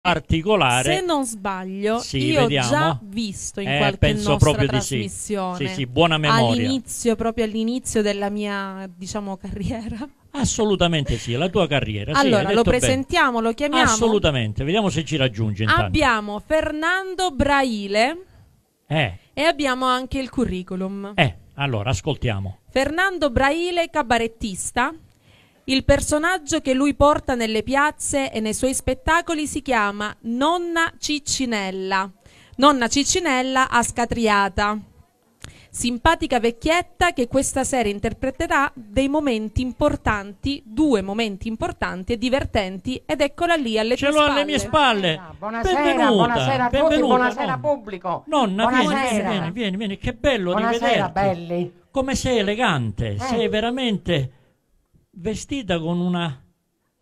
particolare. Se non sbaglio, sì, io vediamo. già visto in eh, qualche nostra trasmissione. Sì. Sì, sì, buona memoria. All'inizio, proprio all'inizio della mia, diciamo, carriera. Assolutamente sì, la tua carriera. Allora, sì, lo presentiamo, bene. lo chiamiamo. Assolutamente, vediamo se ci raggiunge intanto. Abbiamo Fernando Braile. Eh. E abbiamo anche il curriculum. Eh, allora, ascoltiamo. Fernando Braile, cabarettista. Il personaggio che lui porta nelle piazze e nei suoi spettacoli si chiama Nonna Ciccinella. Nonna Ciccinella Ascatriata. Simpatica vecchietta che questa sera interpreterà dei momenti importanti, due momenti importanti e divertenti ed eccola lì alle Ce tue spalle. Ce l'ho alle mie spalle. Eh, buonasera, benvenuta, buonasera a tutti, buonasera no. pubblico. Nonna, buonasera. Vieni, vieni, vieni, che bello buonasera, rivederti. Buonasera, belli. Come sei elegante, eh. sei veramente vestita con una...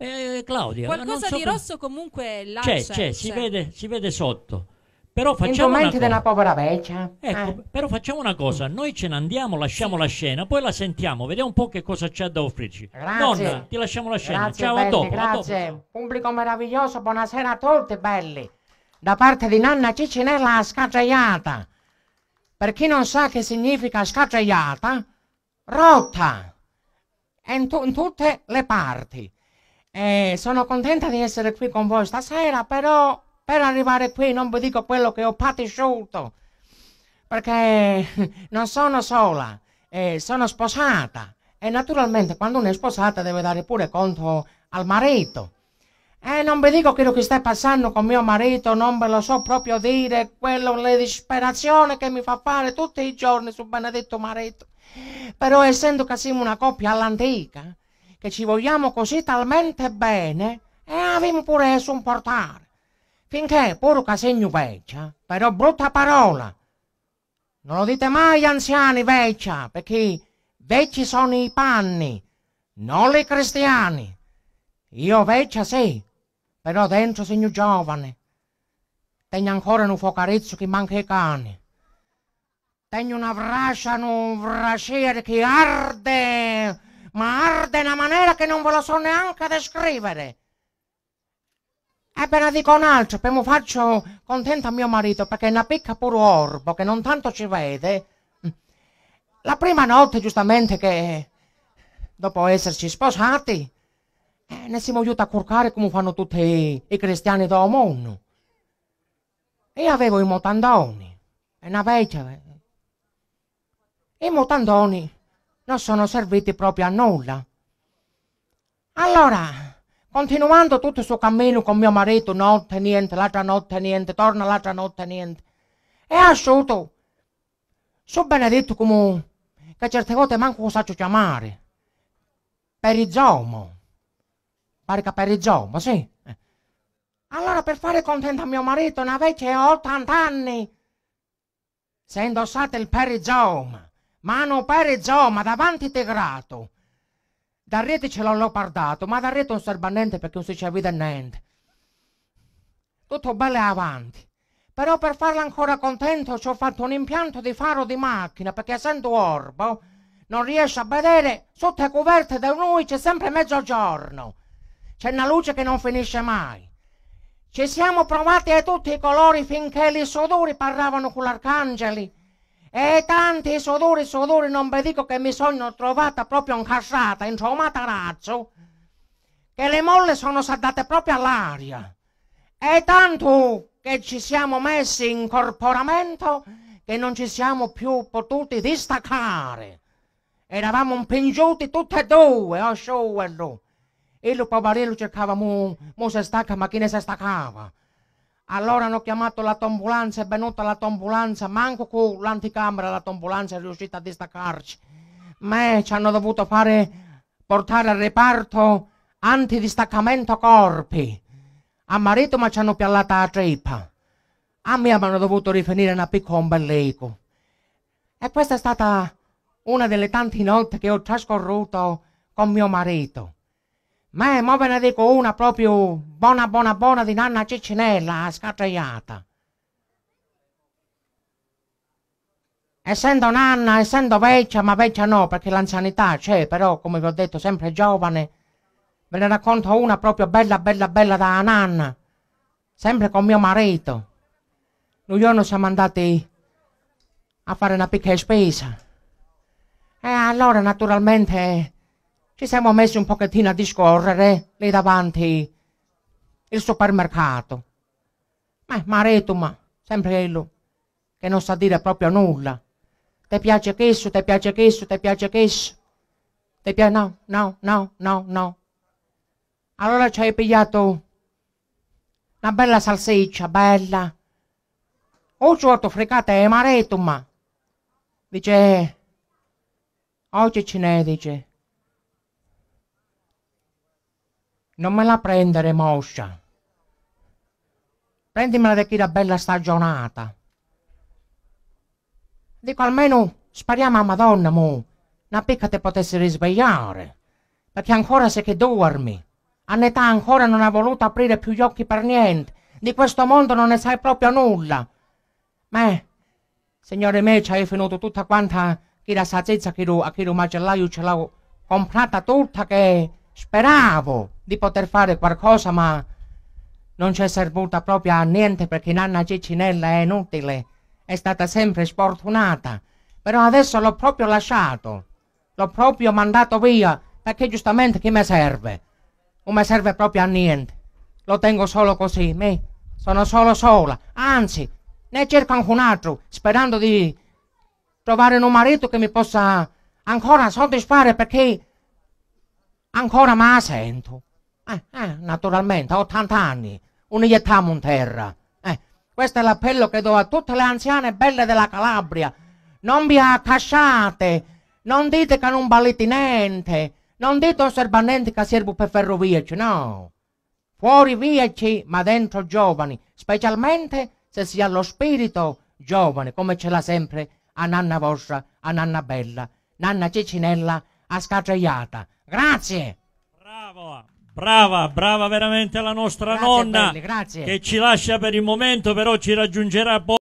Eh, Claudia, Qualcosa so di rosso comunque lascia. C'è, cioè, c'è, si vede, si vede sotto. Però facciamo una cosa. della povera vecchia. Ecco, eh. però facciamo una cosa, noi ce ne andiamo, lasciamo la scena, poi la sentiamo, vediamo un po' che cosa c'è da offrirci. Grazie. Nonna, ti lasciamo la scena. Grazie, ciao belli, a dopo. Grazie. A dopo. Pubblico meraviglioso, buonasera a tutti, belli. Da parte di Nanna Cicinella scaggiaiata. Per chi non sa che significa scaggiaiata, rotta e in, in tutte le parti. E eh, sono contenta di essere qui con voi stasera, però per arrivare qui non vi dico quello che ho patisciuto, perché non sono sola, eh, sono sposata e naturalmente quando uno è sposata deve dare pure conto al marito. E eh, non vi dico quello che sta passando con mio marito, non ve lo so proprio dire, quello è la disperazione che mi fa fare tutti i giorni su benedetto marito. Però essendo che siamo una coppia all'antica, che ci vogliamo così talmente bene, e eh, abbiamo pure supportare. Finché pure casegno vecchia, però brutta parola. Non lo dite mai anziani vecchia, perché vecchi sono i panni, non i cristiani. Io vecchia sì, però dentro, signor giovane, tengo ancora un focarezzo che manca ai cani. Tengo una braccia, un braciere che arde, ma arde in una maniera che non ve lo so neanche descrivere. Ebbene dico un altro, poi mi faccio contento a mio marito perché è una picca puro orbo che non tanto ci vede. La prima notte giustamente che, dopo esserci sposati, eh, ne siamo aiuti a curcare come fanno tutti i cristiani del mondo. E avevo i mutandoni È una vecchia. Eh. I mutandoni non sono serviti proprio a nulla. Allora, continuando tutto il suo cammino con mio marito, notte niente, l'altra notte niente, torna l'altra notte niente, è asciutto. Sono benedetto come che certe volte manco lo so chiamare. Perizomo. Pare che pareggiò, ma sì. Allora per fare contento a mio marito una vecchia ha 80 anni. Se indossate il perigioma, ma non perigioma, davanti Da rete ce l'ho leopardato, ma da rete non serve a niente perché non si ci vede niente. Tutto bello avanti. Però per farla ancora contento ci ho fatto un impianto di faro di macchina perché essendo orbo non riesce a vedere sotto le coperte da noi c'è sempre mezzogiorno c'è una luce che non finisce mai. Ci siamo provati a tutti i colori finché i sudori parlavano con l'arcangeli. E tanti sudori, sudori, non vi dico che mi sono trovata proprio incassata, intromata matarazzo, che le molle sono saltate proprio all'aria. E tanto che ci siamo messi in corporamento che non ci siamo più potuti distaccare. Eravamo impingiuti tutti e due, oh, sciuello. E lo pavarello cercava, mo, mo se stacca, ma chi ne si staccava? Allora hanno chiamato la tombulanza, è venuta la tombulanza, manco con l'anticamera la tombulanza è riuscita a distaccarci. Ma ci hanno dovuto fare portare al reparto antidistaccamento corpi. A marito ma ci hanno piallata la trepa A me hanno dovuto rifinire una piccola ombelico. E questa è stata una delle tante notti che ho trascorruto con mio marito. Ma eh, mo ve ne dico una proprio buona buona buona di Nanna Ciccinella, scatraiata. Essendo nanna, essendo vecchia, ma vecchia no, perché l'anzianità c'è, però, come vi ho detto, sempre giovane, ve ne racconto una proprio bella bella bella da nanna, sempre con mio marito. Un giorno siamo andati a fare una piccola spesa. E allora, naturalmente ci siamo messi un pochettino a discorrere lì davanti il supermercato. Ma Maretuma, sempre quello, che non sa dire proprio nulla. Ti piace questo, ti piace questo, ti piace questo. Ti piace... No, no, no, no, no. Allora ci hai pigliato una bella salsiccia, bella. O certo fricata e ma. Dice... Oggi ce n'è, dice. Non me la prendere moscia. Prendimela di chi da bella stagionata. Dico almeno spariamo a Madonna mo. Una picca te potessi risvegliare. Perché ancora sei che dormi. A metà ancora non hai voluto aprire più gli occhi per niente. Di questo mondo non ne sai proprio nulla. Ma, signore me, ci hai finito tutta quanta chi la saggezza che lo, che lo macellaio ce l'ho comprata tutta che speravo di poter fare qualcosa, ma non ci è servita proprio a niente perché Nanna Cicinella è inutile, è stata sempre sfortunata. Però adesso l'ho proprio lasciato, l'ho proprio mandato via, perché giustamente chi mi serve? Non mi serve proprio a niente, lo tengo solo così, me, sono solo sola, anzi, ne cerco anche un altro, sperando di trovare un marito che mi possa ancora soddisfare perché ancora mi sento. Eh, eh, naturalmente, a 80 anni, un'iglietta terra. Eh, questo è l'appello che do a tutte le anziane belle della Calabria. Non vi accasciate, non dite che non valete niente, non dite un serbanente che serve per ferroviaci, no. Fuori viaci, ma dentro giovani, specialmente se si ha lo spirito giovane, come ce l'ha sempre a nanna vostra, a nanna bella, nanna Cicinella, a scatraiata. Grazie! Bravo! Brava, brava veramente la nostra grazie nonna belli, che ci lascia per il momento, però ci raggiungerà poi.